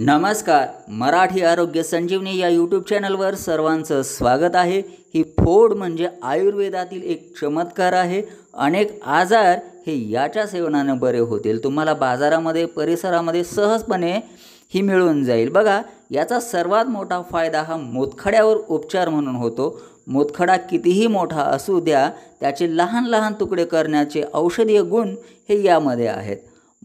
नमस्कार मराठी आरोग्य संजीवनी या यूट्यूब चॅनलवर सर्वांचं स्वागत आहे ही फोड म्हणजे आयुर्वेदातील एक चमत्कार आहे अनेक आजार हे याच्या सेवनानं बरे होतील तुम्हाला बाजारामध्ये परिसरामध्ये सहजपणे ही मिळून जाईल बघा याचा सर्वात मोठा फायदा हा मोतखड्यावर उपचार म्हणून होतो मोतखडा कितीही मोठा असू द्या त्याचे लहान लहान तुकडे करण्याचे औषधीय गुण हे यामध्ये आहेत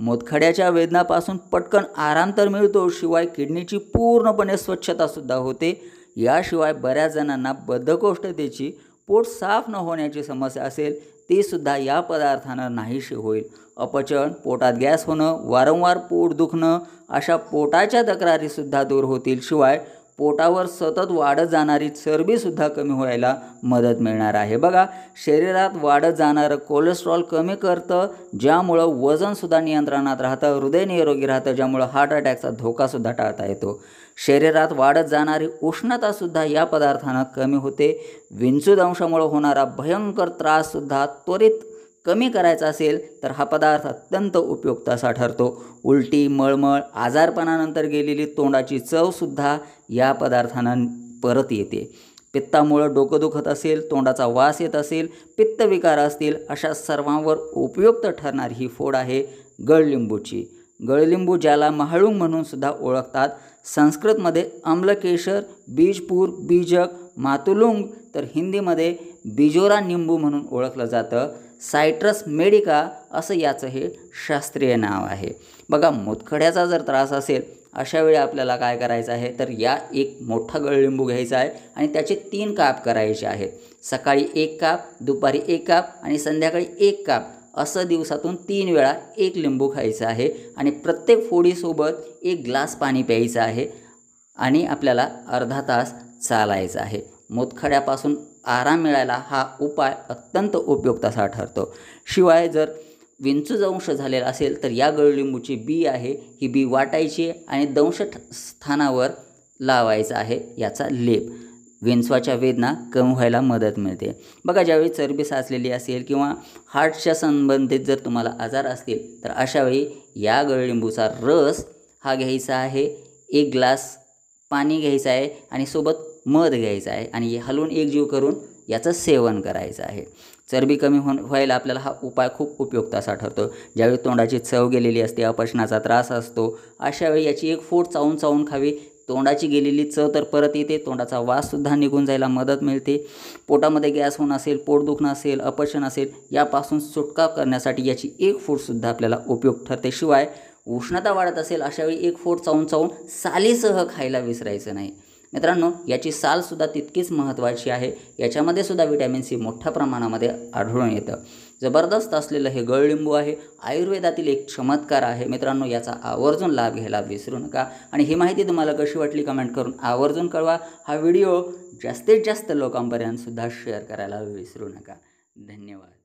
मोदखड्याच्या वेदनापासून पटकन आराम तर मिळतो शिवाय किडनीची पूर्णपणे स्वच्छतासुद्धा होते याशिवाय बऱ्याच जणांना बद्धकोष्ठतेची पोट साफ न होण्याची समस्या असेल तीसुद्धा या पदार्थानं नाहीशी होईल अपचन पोटात गॅस होणं वारंवार पोट दुखणं अशा पोटाच्या तक्रारीसुद्धा दूर होतील शिवाय पोटावर सतत वाढत जाणारी चरबीसुद्धा कमी व्हायला मदत मिळणार आहे बघा शरीरात वाढत जाणारं कोलेस्ट्रॉल कमी करतं ज्यामुळं वजनसुद्धा नियंत्रणात राहतं हृदय निरोगी राहतं ज्यामुळं हार्ट अटॅकचा धोकासुद्धा टाळता येतो शरीरात वाढत जाणारी उष्णतासुद्धा या पदार्थानं कमी होते विंचूद अंशामुळं होणारा भयंकर त्राससुद्धा त्वरित कमी करायचा असेल तर हा पदार्थ अत्यंत उपयुक्त असा ठरतो उलटी मळमळ आजारपणानंतर गेलेली तोंडाची चवसुद्धा या पदार्थानं परत येते पित्तामुळं डोकं दुखत असेल तोंडाचा वास येत असेल पित्तविकार असतील अशा सर्वांवर उपयुक्त ठरणारी ही फोड आहे गळलिंबूची गळलिंबू ज्याला महाळुंग म्हणून सुद्धा ओळखतात संस्कृतमध्ये आम्लकेशर बीजपूर बीजक मातुलुंग तर हिंदीमध्ये बिजोरा निंबू म्हणून ओळखलं जातं सायट्रस मेडिका असं याचं हे शास्त्रीय नाव आहे बघा मुतखड्याचा जर त्रास असेल अशा वेळी आपल्याला काय करायचं आहे तर या एक मोठा गळलिंबू घ्यायचा आहे आणि त्याचे तीन काप करायचे आहेत सकाळी एक काप दुपारी एक काप आणि संध्याकाळी एक काप असं दिवसातून तीन वेळा एक लिंबू खायचं आहे आणि प्रत्येक फोडीसोबत एक ग्लास पाणी प्यायचं आहे आणि आपल्याला अर्धा तास चालायचं आहे मोतखड्यापासून आराम मिळायला हा उपाय अत्यंत उपयुक्त असा ठरतो शिवाय जर विंचू झालेला असेल तर या गळलिंबूची बी आहे ही बी वाटायची आणि दंश स्थानावर लावायचा आहे याचा लेप विंचवाच्या वेदना कमी व्हायला मदत मिळते बघा ज्यावेळी चरबी साचलेली असेल किंवा हार्टच्या संबंधित जर तुम्हाला आजार असतील तर अशावेळी या गळलिंबूचा रस हा घ्यायचा आहे एक ग्लास पाणी घ्यायचं आहे आणि सोबत मध घ्यायचं आहे आणि हलवून एकजीव करून याचं सेवन करायचं आहे चरबी कमी होऊन व्हायला आपल्याला हा उपाय खूप उपयुक्त असा ठरतो ज्यावेळी तोंडाची चव गेलेली असते अपचनाचा त्रास असतो अशा वेळी याची एक फोड चावून चावून खावी तोंडाची गेलेली चव तर परत येते तोंडाचा वाससुद्धा निघून जायला मदत मिळते पोटामध्ये गॅस होणं असेल पोट दुखणं असेल अपचन असेल यापासून सुटका करण्यासाठी याची एक फूडसुद्धा आपल्याला उपयोग ठरते शिवाय उष्णता वाढत असेल अशावेळी एक फोड चावून चावून सालीसह खायला विसरायचं नाही मित्रांनो याची सालसुद्धा तितकीच महत्त्वाची आहे याच्यामध्ये सुद्धा विटॅमिन सी मोठ्या प्रमाणामध्ये आढळून येतं जबरदस्त असलेलं हे गळलिंबू आहे आयुर्वेदातील एक चमत्कार आहे मित्रांनो याचा आवर्जून लाभ घ्यायला विसरू नका आणि ही माहिती तुम्हाला कशी वाटली कमेंट करून आवर्जून कळवा हा व्हिडिओ जास्तीत जास्त लोकांपर्यंतसुद्धा शेअर करायला विसरू नका धन्यवाद